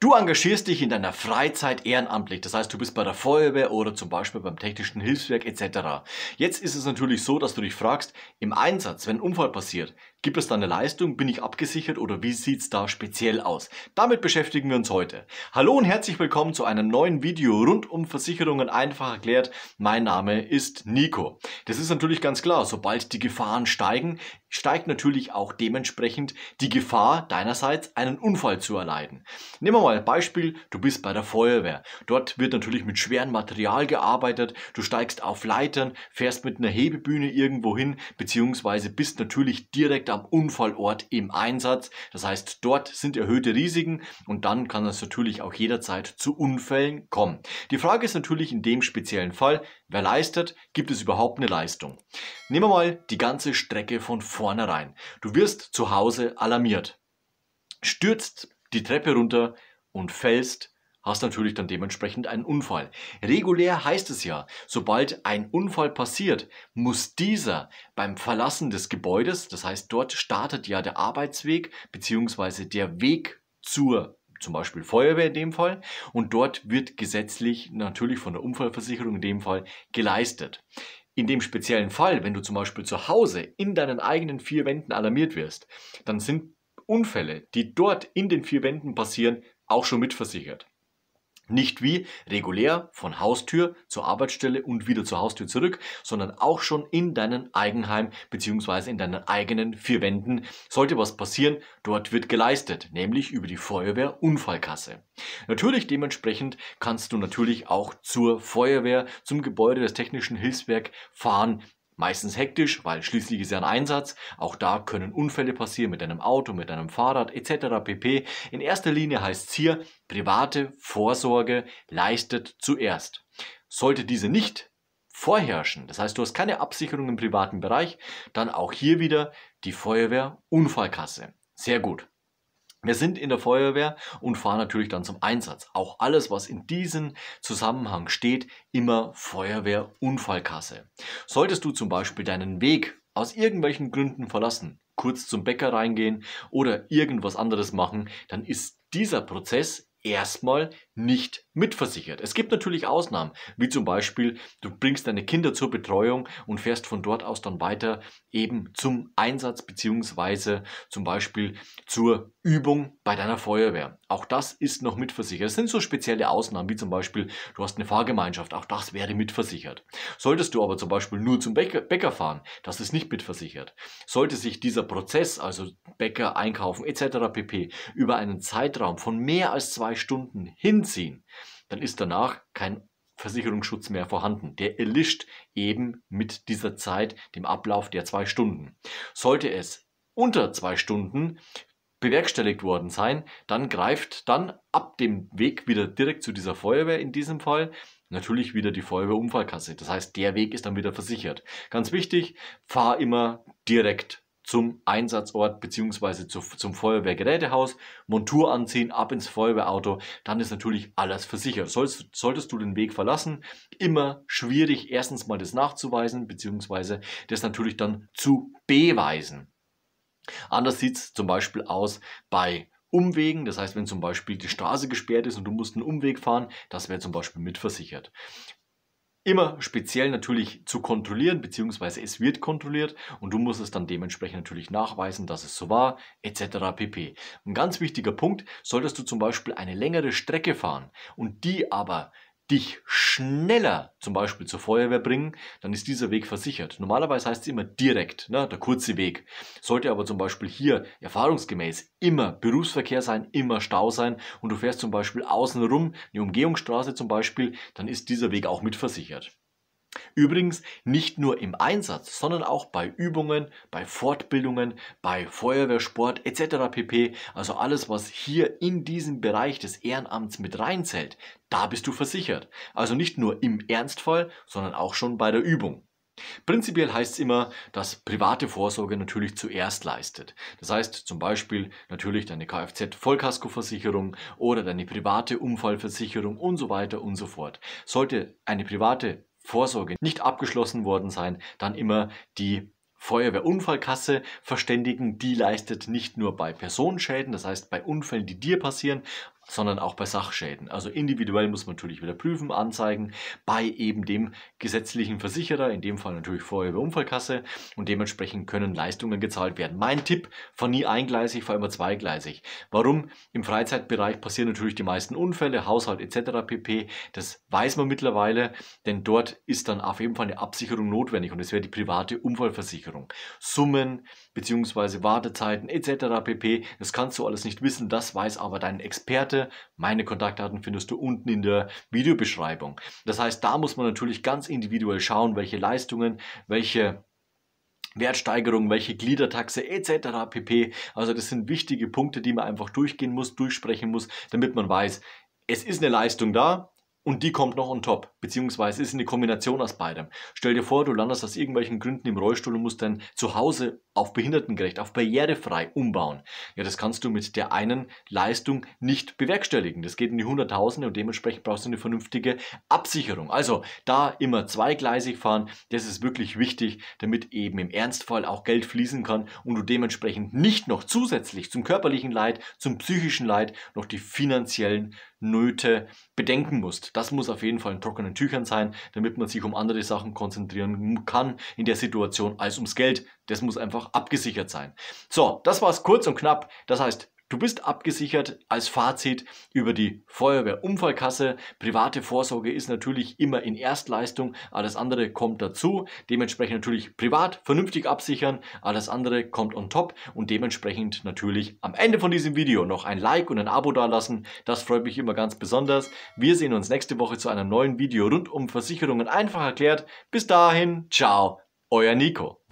Du engagierst dich in deiner Freizeit ehrenamtlich, das heißt, du bist bei der Feuerwehr oder zum Beispiel beim technischen Hilfswerk etc. Jetzt ist es natürlich so, dass du dich fragst, im Einsatz, wenn ein Unfall passiert, Gibt es da eine Leistung? Bin ich abgesichert oder wie sieht's da speziell aus? Damit beschäftigen wir uns heute. Hallo und herzlich willkommen zu einem neuen Video rund um Versicherungen einfach erklärt. Mein Name ist Nico. Das ist natürlich ganz klar, sobald die Gefahren steigen, steigt natürlich auch dementsprechend die Gefahr deinerseits, einen Unfall zu erleiden. Nehmen wir mal ein Beispiel, du bist bei der Feuerwehr. Dort wird natürlich mit schwerem Material gearbeitet, du steigst auf Leitern, fährst mit einer Hebebühne irgendwo hin, beziehungsweise bist natürlich direkt am Unfallort im Einsatz. Das heißt, dort sind erhöhte Risiken und dann kann es natürlich auch jederzeit zu Unfällen kommen. Die Frage ist natürlich in dem speziellen Fall, wer leistet, gibt es überhaupt eine Leistung? Nehmen wir mal die ganze Strecke von vornherein. Du wirst zu Hause alarmiert, stürzt die Treppe runter und fällst hast natürlich dann dementsprechend einen Unfall. Regulär heißt es ja, sobald ein Unfall passiert, muss dieser beim Verlassen des Gebäudes, das heißt dort startet ja der Arbeitsweg bzw. der Weg zur zum Beispiel Feuerwehr in dem Fall. Und dort wird gesetzlich natürlich von der Unfallversicherung in dem Fall geleistet. In dem speziellen Fall, wenn du zum Beispiel zu Hause in deinen eigenen vier Wänden alarmiert wirst, dann sind Unfälle, die dort in den vier Wänden passieren, auch schon mitversichert. Nicht wie regulär von Haustür zur Arbeitsstelle und wieder zur Haustür zurück, sondern auch schon in deinem Eigenheim beziehungsweise in deinen eigenen vier Wänden. Sollte was passieren, dort wird geleistet, nämlich über die Feuerwehrunfallkasse. Natürlich dementsprechend kannst du natürlich auch zur Feuerwehr, zum Gebäude des Technischen Hilfswerk fahren, Meistens hektisch, weil schließlich ist ja ein Einsatz. Auch da können Unfälle passieren mit deinem Auto, mit deinem Fahrrad etc. pp. In erster Linie heißt es hier, private Vorsorge leistet zuerst. Sollte diese nicht vorherrschen, das heißt du hast keine Absicherung im privaten Bereich, dann auch hier wieder die Feuerwehr Unfallkasse. Sehr gut. Wir sind in der Feuerwehr und fahren natürlich dann zum Einsatz. Auch alles, was in diesem Zusammenhang steht, immer Feuerwehrunfallkasse. Solltest du zum Beispiel deinen Weg aus irgendwelchen Gründen verlassen, kurz zum Bäcker reingehen oder irgendwas anderes machen, dann ist dieser Prozess erstmal nicht mitversichert. Es gibt natürlich Ausnahmen, wie zum Beispiel, du bringst deine Kinder zur Betreuung und fährst von dort aus dann weiter eben zum Einsatz bzw. zum Beispiel zur Übung bei deiner Feuerwehr. Auch das ist noch mitversichert. Es sind so spezielle Ausnahmen, wie zum Beispiel, du hast eine Fahrgemeinschaft, auch das wäre mitversichert. Solltest du aber zum Beispiel nur zum Bäcker fahren, das ist nicht mitversichert. Sollte sich dieser Prozess, also Bäcker, Einkaufen etc. pp. über einen Zeitraum von mehr als zwei Stunden hin anziehen, dann ist danach kein Versicherungsschutz mehr vorhanden. Der erlischt eben mit dieser Zeit, dem Ablauf der zwei Stunden. Sollte es unter zwei Stunden bewerkstelligt worden sein, dann greift dann ab dem Weg wieder direkt zu dieser Feuerwehr in diesem Fall natürlich wieder die Feuerwehrunfallkasse. Das heißt, der Weg ist dann wieder versichert. Ganz wichtig, fahr immer direkt zum Einsatzort bzw. zu, zum Feuerwehrgerätehaus, Montur anziehen, ab ins Feuerwehrauto, dann ist natürlich alles versichert. Sollst, solltest du den Weg verlassen, immer schwierig, erstens mal das nachzuweisen, bzw. das natürlich dann zu beweisen. Anders sieht es zum Beispiel aus bei Umwegen, das heißt, wenn zum Beispiel die Straße gesperrt ist und du musst einen Umweg fahren, das wäre zum Beispiel mitversichert immer speziell natürlich zu kontrollieren, beziehungsweise es wird kontrolliert und du musst es dann dementsprechend natürlich nachweisen, dass es so war, etc. pp. Ein ganz wichtiger Punkt, solltest du zum Beispiel eine längere Strecke fahren und die aber dich schneller zum Beispiel zur Feuerwehr bringen, dann ist dieser Weg versichert. Normalerweise heißt es immer direkt, ne, der kurze Weg. Sollte aber zum Beispiel hier erfahrungsgemäß immer Berufsverkehr sein, immer Stau sein und du fährst zum Beispiel außenrum eine Umgehungsstraße zum Beispiel, dann ist dieser Weg auch mit versichert. Übrigens nicht nur im Einsatz, sondern auch bei Übungen, bei Fortbildungen, bei Feuerwehrsport etc. pp. Also alles, was hier in diesem Bereich des Ehrenamts mit reinzählt, da bist du versichert. Also nicht nur im Ernstfall, sondern auch schon bei der Übung. Prinzipiell heißt es immer, dass private Vorsorge natürlich zuerst leistet. Das heißt zum Beispiel natürlich deine Kfz-Vollkaskoversicherung oder deine private Unfallversicherung und so weiter und so fort. Sollte eine private Vorsorge nicht abgeschlossen worden sein, dann immer die Feuerwehrunfallkasse verständigen. Die leistet nicht nur bei Personenschäden, das heißt bei Unfällen, die dir passieren, sondern auch bei Sachschäden. Also individuell muss man natürlich wieder prüfen, anzeigen bei eben dem gesetzlichen Versicherer, in dem Fall natürlich vorher Feuerwehr Unfallkasse und dementsprechend können Leistungen gezahlt werden. Mein Tipp, fahr nie eingleisig, fahr immer zweigleisig. Warum? Im Freizeitbereich passieren natürlich die meisten Unfälle, Haushalt etc. pp. Das weiß man mittlerweile, denn dort ist dann auf jeden Fall eine Absicherung notwendig und es wäre die private Unfallversicherung. Summen, beziehungsweise Wartezeiten etc. pp. Das kannst du alles nicht wissen, das weiß aber dein Experte. Meine Kontaktdaten findest du unten in der Videobeschreibung. Das heißt, da muss man natürlich ganz individuell schauen, welche Leistungen, welche Wertsteigerung, welche Gliedertaxe etc. pp. Also das sind wichtige Punkte, die man einfach durchgehen muss, durchsprechen muss, damit man weiß, es ist eine Leistung da, und die kommt noch on top, beziehungsweise ist eine Kombination aus beidem. Stell dir vor, du landest aus irgendwelchen Gründen im Rollstuhl und musst dein Zuhause auf behindertengerecht, auf barrierefrei umbauen. Ja, das kannst du mit der einen Leistung nicht bewerkstelligen. Das geht in die Hunderttausende und dementsprechend brauchst du eine vernünftige Absicherung. Also da immer zweigleisig fahren, das ist wirklich wichtig, damit eben im Ernstfall auch Geld fließen kann und du dementsprechend nicht noch zusätzlich zum körperlichen Leid, zum psychischen Leid noch die finanziellen Nöte bedenken musst. Das muss auf jeden Fall in trockenen Tüchern sein, damit man sich um andere Sachen konzentrieren kann in der Situation als ums Geld. Das muss einfach abgesichert sein. So, das war's kurz und knapp. Das heißt, Du bist abgesichert als Fazit über die Feuerwehrunfallkasse. Private Vorsorge ist natürlich immer in Erstleistung, alles andere kommt dazu. Dementsprechend natürlich privat vernünftig absichern, alles andere kommt on top und dementsprechend natürlich am Ende von diesem Video noch ein Like und ein Abo dalassen. Das freut mich immer ganz besonders. Wir sehen uns nächste Woche zu einem neuen Video rund um Versicherungen einfach erklärt. Bis dahin, ciao, euer Nico.